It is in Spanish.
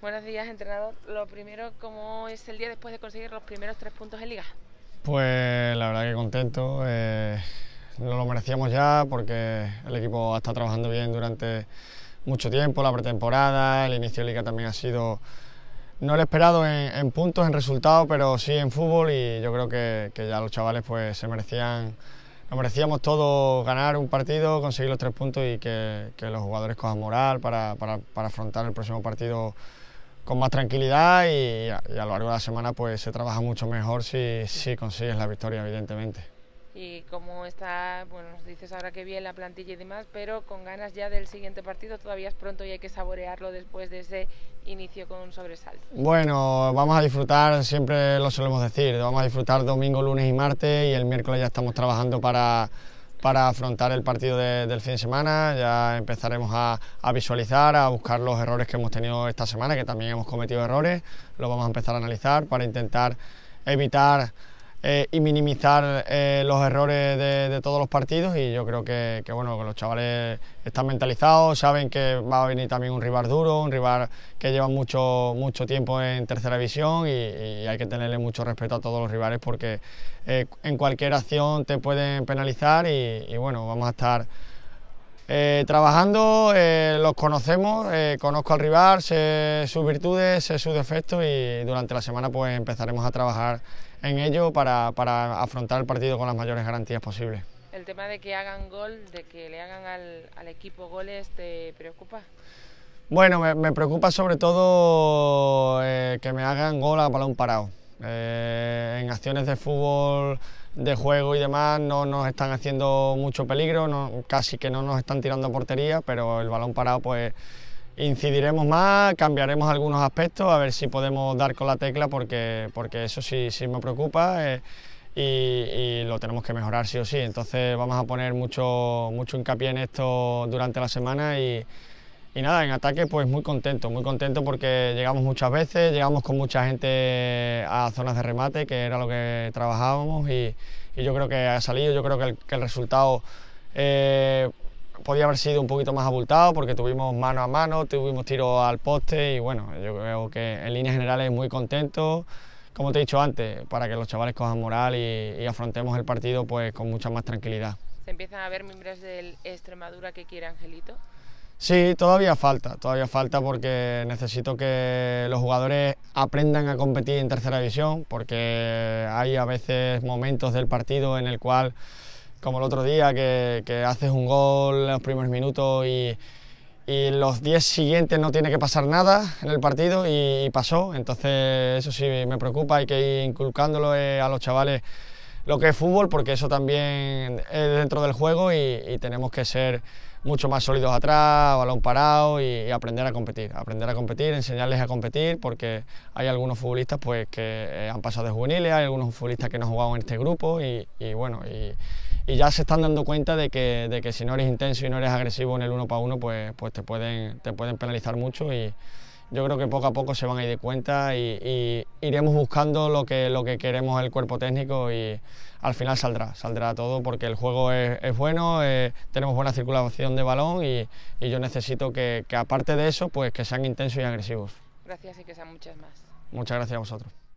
Buenos días, entrenador. Lo primero, ¿cómo es el día después de conseguir los primeros tres puntos en liga? Pues la verdad que contento. Eh, no lo merecíamos ya porque el equipo ha estado trabajando bien durante mucho tiempo, la pretemporada, el inicio de liga también ha sido no lo esperado en, puntos, en resultados, pero sí en fútbol y yo creo que, ya los chavales pues se merecían, nos merecíamos todos ganar un partido, conseguir los tres puntos y que, los jugadores cojan moral para, para afrontar el próximo partido con más tranquilidad y a, lo largo de la semana pues se trabaja mucho mejor si, si consigues la victoria, evidentemente. Y como está, bueno, nos dices ahora que bien la plantilla y demás, pero con ganas ya del siguiente partido, todavía es pronto y hay que saborearlo después de ese inicio con un sobresalto. Bueno, vamos a disfrutar, siempre lo solemos decir, vamos a disfrutar domingo, lunes y martes y el miércoles ya estamos trabajando para para afrontar el partido del fin de semana. Ya empezaremos a, a, visualizar, a buscar los errores que hemos tenido esta semana, que también hemos cometido errores. ...lo vamos a empezar a analizar para intentar evitar eh, y minimizar eh, los errores de, todos los partidos y yo creo que, bueno, los chavales están mentalizados, saben que va a venir también un rival duro, un rival que lleva mucho, mucho tiempo en tercera división y, hay que tenerle mucho respeto a todos los rivales porque eh, en cualquier acción te pueden penalizar y bueno, vamos a estar eh, trabajando eh, los conocemos, eh, conozco al rival, sé sus virtudes, sé sus defectos y durante la semana pues empezaremos a trabajar en ello para, afrontar el partido con las mayores garantías posibles. ¿El tema de que hagan gol, de que le hagan al, equipo goles, te preocupa? Bueno, me, me preocupa sobre todo que me hagan gol a balón parado. en acciones de fútbol de juego y demás no nos están haciendo mucho peligro, casi que no nos están tirando portería, pero el balón parado pues incidiremos más, cambiaremos algunos aspectos, a ver si podemos dar con la tecla porque, porque eso sí, sí me preocupa. Eh, y, lo tenemos que mejorar sí o sí. Entonces vamos a poner mucho, mucho hincapié en esto durante la semana y, y nada, en ataque pues muy contento, muy contento porque llegamos muchas veces, llegamos con mucha gente a zonas de remate, que era lo que trabajábamos y, y yo creo que ha salido, yo creo que el, resultado eh, podía haber sido un poquito más abultado porque tuvimos mano a mano, tuvimos tiro al poste y bueno, yo creo que en líneas generales muy contento, como te he dicho antes, para que los chavales cojan moral y, y afrontemos el partido pues con mucha más tranquilidad. ¿Se empiezan a ver miembros del Extremadura que quiere Angelito? Sí, todavía falta, todavía falta porque necesito que los jugadores aprendan a competir en tercera división, porque hay a veces momentos del partido en el cual, como el otro día, que, haces un gol en los primeros minutos y, los 10 siguientes no tiene que pasar nada en el partido y, y pasó, entonces eso sí me preocupa, hay que ir inculcándolo eh, a los chavales lo que es fútbol, porque eso también es dentro del juego y, tenemos que ser mucho más sólidos atrás, balón parado y, aprender a competir, aprender a competir, enseñarles a competir, porque hay algunos futbolistas pues, que eh, han pasado de juveniles, hay algunos futbolistas que no han jugado en este grupo y, bueno, y, ya se están dando cuenta de que, de que si no eres intenso y no eres agresivo en el uno para uno, pues, pues te, pueden, te pueden penalizar mucho y yo creo que poco a poco se van a ir de cuenta y, iremos buscando lo que, lo que queremos el cuerpo técnico y al final saldrá, saldrá todo porque el juego es, bueno, eh, tenemos buena circulación de balón y, yo necesito que, que aparte de eso, pues que sean intensos y agresivos. Gracias y que sean muchas más. Muchas gracias a vosotros.